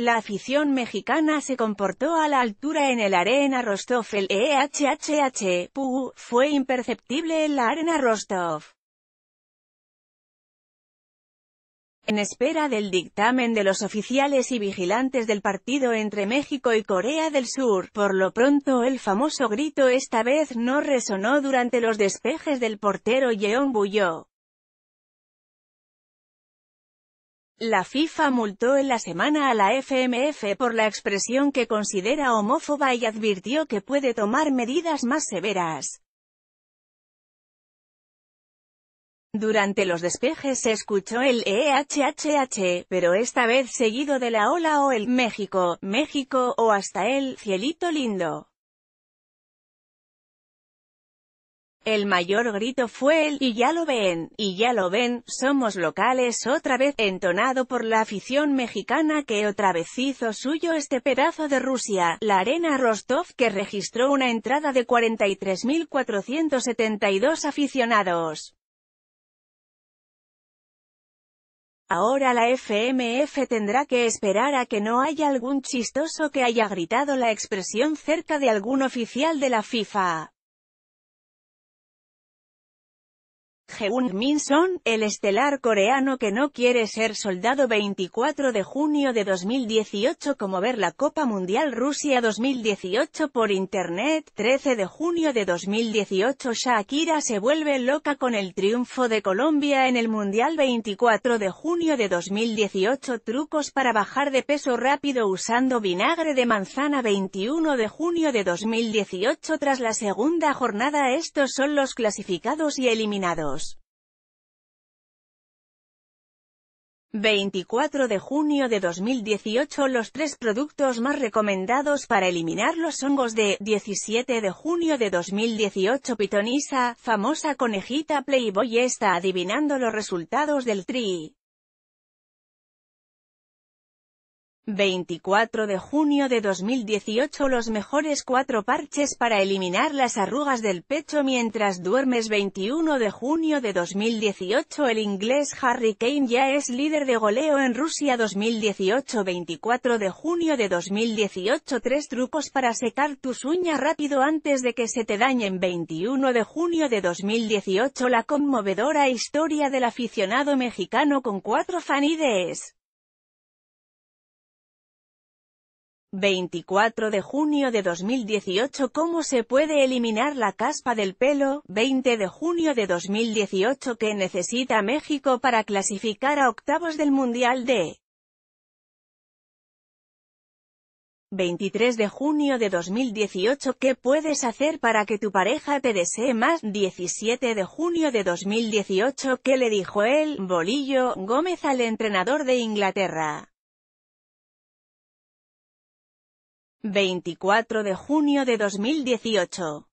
La afición mexicana se comportó a la altura en el Arena Rostov. El EHHH, fue imperceptible en la Arena Rostov. En espera del dictamen de los oficiales y vigilantes del partido entre México y Corea del Sur, por lo pronto el famoso grito esta vez no resonó durante los despejes del portero Yeon Buyo. La FIFA multó en la semana a la FMF por la expresión que considera homófoba y advirtió que puede tomar medidas más severas. Durante los despejes se escuchó el EHHH, pero esta vez seguido de la ola o el México, México o hasta el Cielito Lindo. El mayor grito fue el «Y ya lo ven, y ya lo ven, somos locales otra vez», entonado por la afición mexicana que otra vez hizo suyo este pedazo de Rusia, la Arena Rostov, que registró una entrada de 43.472 aficionados. Ahora la FMF tendrá que esperar a que no haya algún chistoso que haya gritado la expresión cerca de algún oficial de la FIFA. Jeun Min Son, el estelar coreano que no quiere ser soldado 24 de junio de 2018 como ver la Copa Mundial Rusia 2018 por Internet 13 de junio de 2018 Shakira se vuelve loca con el triunfo de Colombia en el Mundial 24 de junio de 2018 Trucos para bajar de peso rápido usando vinagre de manzana 21 de junio de 2018 Tras la segunda jornada estos son los clasificados y eliminados. 24 de junio de 2018 Los tres productos más recomendados para eliminar los hongos de 17 de junio de 2018 Pitonisa, famosa conejita Playboy está adivinando los resultados del tri. 24 de junio de 2018 Los mejores cuatro parches para eliminar las arrugas del pecho mientras duermes 21 de junio de 2018 El inglés Harry Kane ya es líder de goleo en Rusia 2018 24 de junio de 2018 tres trucos para secar tus uñas rápido antes de que se te dañen 21 de junio de 2018 La conmovedora historia del aficionado mexicano con cuatro fanides 24 de junio de 2018 ¿Cómo se puede eliminar la caspa del pelo? 20 de junio de 2018 ¿Qué necesita México para clasificar a octavos del Mundial de 23 de junio de 2018 ¿Qué puedes hacer para que tu pareja te desee más? 17 de junio de 2018 ¿Qué le dijo él, Bolillo, Gómez al entrenador de Inglaterra? 24 de junio de 2018.